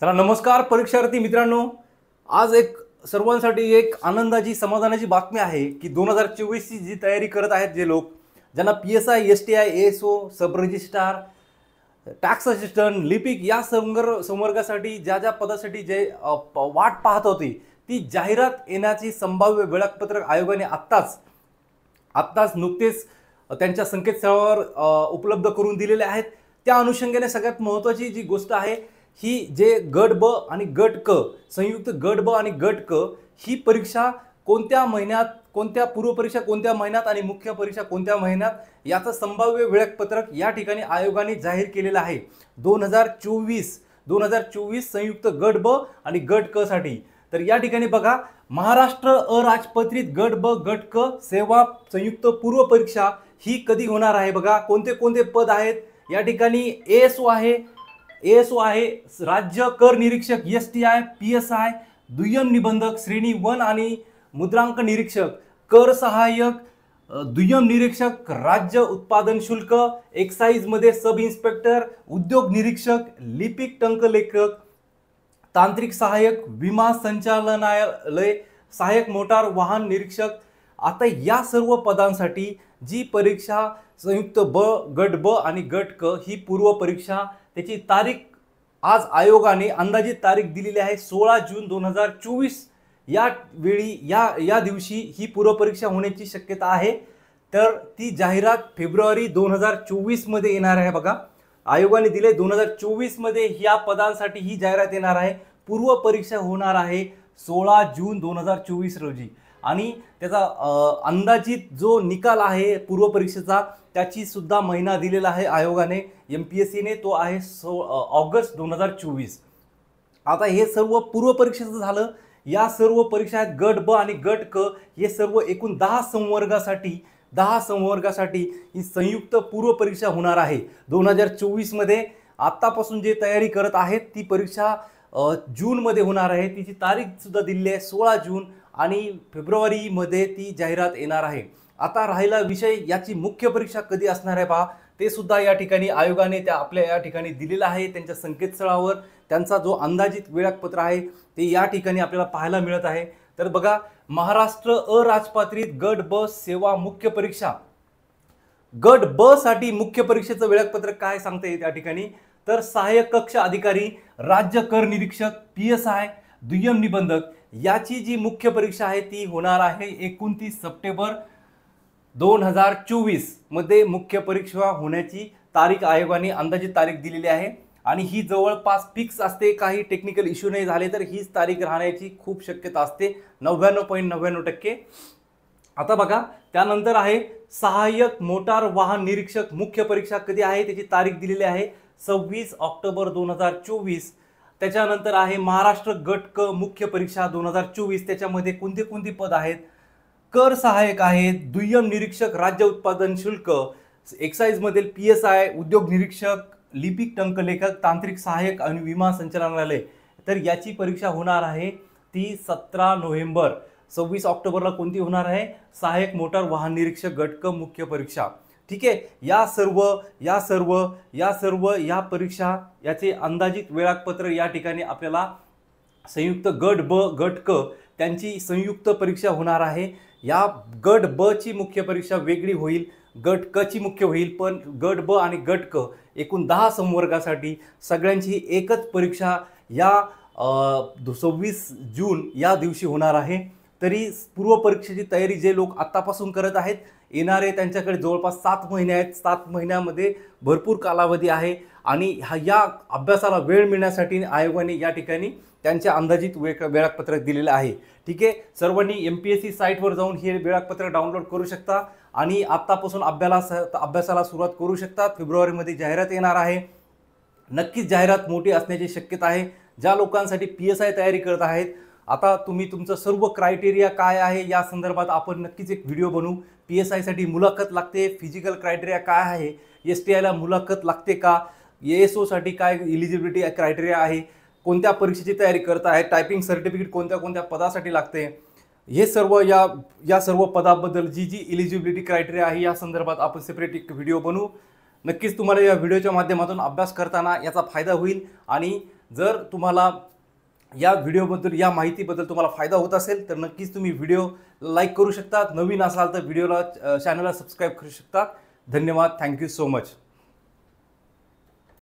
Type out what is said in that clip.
चला नमस्कार परीक्षार्थी मित्रांनो आज एक सर्वांसाठी एक आनंदाची समाधानाची बातमी आहे की दोन हजार चोवीसची जी तयारी करत आहेत जे लोक ज्यांना P S I S T I S O sub registrar tax assistant लिपिक या संगर संवर्गासाठी ज्या ज्या पदासाठी जे वाट पाहत होती ती जाहिरात येण्याची संभाव्य वेळापत्रक आयोगाने आत्ताच आत्ताच नुकतेच त्यांच्या संकेतस्थळावर उपलब्ध करून दिलेले आहेत त्या अनुषंगाने सगळ्यात महत्त्वाची जी गोष्ट आहे ही जे गट ब आणि गट क संयुक्त गट ब आणि गट क ही परीक्षा कोणत्या महिन्यात कोणत्या पूर्वपरीक्षा कोणत्या महिन्यात आणि मुख्य परीक्षा कोणत्या महिन्यात याचं संभाव्य वेळापत्रक या ठिकाणी आयोगाने जाहीर केलेलं आहे दोन हजार चोवीस दोन हजार चोवीस संयुक्त गट ब आणि गट क साठी तर या ठिकाणी बघा महाराष्ट्र अराजपत्रित गट ब गट क सेवा संयुक्त पूर्व परीक्षा ही कधी होणार आहे बघा कोणते कोणते पद आहेत या ठिकाणी एस ओ आहे एस ओ आहे राज्य कर निरीक्षक S T I P S I दुय्यम निबंधक श्रेणी वन आणि मुद्रांक निरीक्षक कर सहाय्यक दुय्यम निरीक्षक राज्य उत्पादन शुल्क एक्साईजमध्ये सब इन्स्पेक्टर उद्योग निरीक्षक लिपिक टंकलेखक तांत्रिक सहाय्यक विमा संचालनालय सहाय्यक मोटार वाहन निरीक्षक आता या सर्व पदांसाठी जी परीक्षा संयुक्त ब गट ब आणि गट क ही पूर्व परीक्षा त्याची तारीख आज आयोगाने अंदाजित तारीख दिलेली आहे सोळा जून दोन हजार चोवीस या वेळी या या दिवशी ही पूर्वपरीक्षा होण्याची शक्यता आहे तर ती जाहिरात फेब्रुवारी दोन हजार चोवीसमध्ये येणार आहे बघा आयोगाने दिले दोन हजार चोवीसमध्ये या पदांसाठी ही जाहिरात येणार आहे पूर्वपरीक्षा होणार आहे सोळा जून दोन हजार चोवीस रोजी आणि त्याचा अंदाजित जो निकाल आहे पूर्वपरीक्षेचा त्याची सुद्धा महिना दिलेला आहे आयोगाने एम पी एस सीने तो आहे सो ऑगस्ट दोन हजार चोवीस आता हे सर्व पूर्वपरीक्षेचं झालं या सर्व परीक्षा आहेत गट ब आणि गट क हे सर्व एकूण दहा संवर्गासाठी दहा संवर्गासाठी ही संयुक्त पूर्वपरीक्षा होणार आहे दोन हजार चोवीसमध्ये आत्तापासून जे तयारी करत आहेत ती परीक्षा जूनमध्ये होणार आहे तिची तारीखसुद्धा दिली आहे सोळा जून आणि फेब्रुवारीमध्ये ती जाहिरात येणार आहे आता राहिला विषय याची मुख्य परीक्षा कधी असणार आहे पहा ते सुद्धा या ठिकाणी आयोगाने त्या आपल्या या ठिकाणी दिलेलं आहे त्यांच्या संकेतस्थळावर त्यांचा जो अंदाजित वेळापत्र आहे ते या ठिकाणी आपल्याला पाहायला मिळत आहे तर बघा महाराष्ट्र अराजपात्रित गट ब सेवा मुख्य परीक्षा गट ब साठी मुख्य परीक्षेचं वेळापत्रक काय सांगते त्या ठिकाणी तर सहाय्यक कक्ष अधिकारी राज्य कर निरीक्षक पी एस आय दुय्यम निबंधक याची जी मुख्य परीक्षा आहे ती होणार आहे एकोणतीस सप्टेंबर दोन हजार चोवीसमध्ये मुख्य परीक्षा होण्याची तारीख आयोगाने अंदाजित तारीख दिलेली आहे आणि ही जवळपास फिक्स असते काही टेक्निकल इश्यू नाही झाले तर हीच तारीख राहण्याची खूप शक्यता असते नव्याण्णव पॉईंट नव्याण्णव टक्के आता बघा त्यानंतर आहे सहाय्यक मोटार वाहन निरीक्षक मुख्य परीक्षा कधी आहे त्याची तारीख दिलेली आहे सव्वीस ऑक्टोबर दोन हजार चोवीस त्याच्यानंतर आहे महाराष्ट्र गट क मुख्य परीक्षा दोन हजार चोवीस त्याच्यामध्ये कोणते कोणते पद आहेत कर सहाय्यक आहेत दुय्यम निरीक्षक राज्य उत्पादन शुल्क एक्साईजमधील पी एस आय उद्योग निरीक्षक लिपिक टंकलेखक तांत्रिक सहाय्यक आणि विमा संचालनालय तर याची परीक्षा होणार आहे ती सतरा नोव्हेंबर सव्वीस ऑक्टोबरला कोणती होणार आहे सहाय्यक मोटार वाहन निरीक्षक गटक मुख्य परीक्षा ठीक आहे या सर्व या सर्व या सर्व या परीक्षा याचे अंदाजित वेळापत्र या ठिकाणी आपल्याला संयुक्त गट ब गट क त्यांची संयुक्त परीक्षा होणार आहे या गट ब ची मुख्य परीक्षा वेगळी होईल गट क ची मुख्य होईल पण गट ब आणि गट क एकूण दहा संवर्गासाठी सगळ्यांची एकच परीक्षा या सव्वीस जून या दिवशी होणार आहे तरी पूर्वपरीक्षेची तयारी जे लोक आत्तापासून करत आहेत येणारे त्यांच्याकडे जवळपास सात महिने आहेत सात महिन्यामध्ये भरपूर कालावधी आहे आणि ह्या या अभ्यासाला वेळ मिळण्यासाठी आयोगाने या ठिकाणी त्यांचे अंदाजित वे वेळापत्रक दिलेलं आहे ठीक आहे सर्वांनी एम पी एस सी साईटवर जाऊन हे वेळापत्रक डाउनलोड करू शकता आणि आत्तापासून अभ्याला अभ्यासाला सुरुवात करू शकता फेब्रुवारीमध्ये जाहिरात येणार आहे नक्कीच जाहिरात मोठी असण्याची शक्यता आहे ज्या लोकांसाठी पी एस आय तयारी करत आहेत आता तुम्ही तुमचं सर्व क्रायटेरिया काय आहे या संदर्भात आपण नक्कीच एक व्हिडिओ बनवू पी एस आयसाठी मुलाखत लागते फिजिकल क्रायटेरिया काय आहे एस टी आयला मुलाखत लागते का एस ओसाठी काय इलिजिबिलिटी क्रायटेरिया आहे कोणत्या परीक्षेची तयारी करत आहे टायपिंग सर्टिफिकेट कोणत्या कोणत्या पदासाठी लागते हे सर्व या या सर्व पदाबद्दल जी जी इलिजिबिलिटी क्रायटेरिया आहे या संदर्भात आपण सेपरेट एक व्हिडिओ बनवू नक्कीच तुम्हाला या व्हिडिओच्या माध्यमातून अभ्यास करताना याचा फायदा होईल आणि जर तुम्हाला या व्हिडिओबद्दल या माहितीबद्दल तुम्हाला फायदा होत असेल तर नक्कीच तुम्ही व्हिडिओ लाईक करू शकता नवीन असाल तर व्हिडिओला चॅनलला सबस्क्राईब करू शकता धन्यवाद थँक्यू सो मच